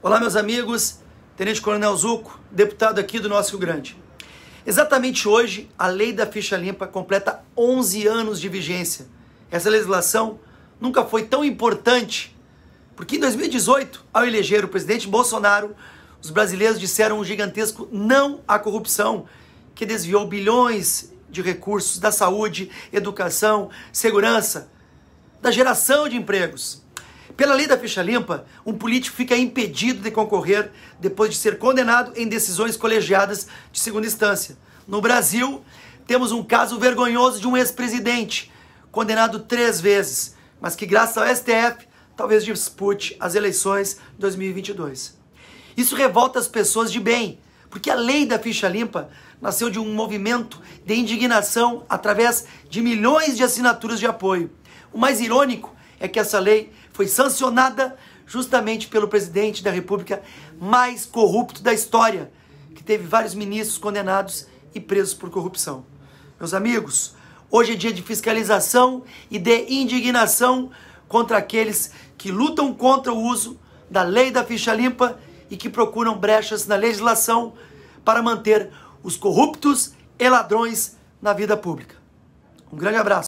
Olá, meus amigos. Tenente Coronel Zuco, deputado aqui do nosso Rio Grande. Exatamente hoje, a Lei da Ficha Limpa completa 11 anos de vigência. Essa legislação nunca foi tão importante, porque em 2018, ao eleger o presidente Bolsonaro, os brasileiros disseram um gigantesco não à corrupção, que desviou bilhões de recursos da saúde, educação, segurança, da geração de empregos. Pela lei da ficha limpa, um político fica impedido de concorrer depois de ser condenado em decisões colegiadas de segunda instância. No Brasil, temos um caso vergonhoso de um ex-presidente, condenado três vezes, mas que, graças ao STF, talvez dispute as eleições de 2022. Isso revolta as pessoas de bem, porque a lei da ficha limpa nasceu de um movimento de indignação através de milhões de assinaturas de apoio. O mais irônico é que essa lei foi sancionada justamente pelo presidente da República mais corrupto da história, que teve vários ministros condenados e presos por corrupção. Meus amigos, hoje é dia de fiscalização e de indignação contra aqueles que lutam contra o uso da lei da ficha limpa e que procuram brechas na legislação para manter os corruptos e ladrões na vida pública. Um grande abraço.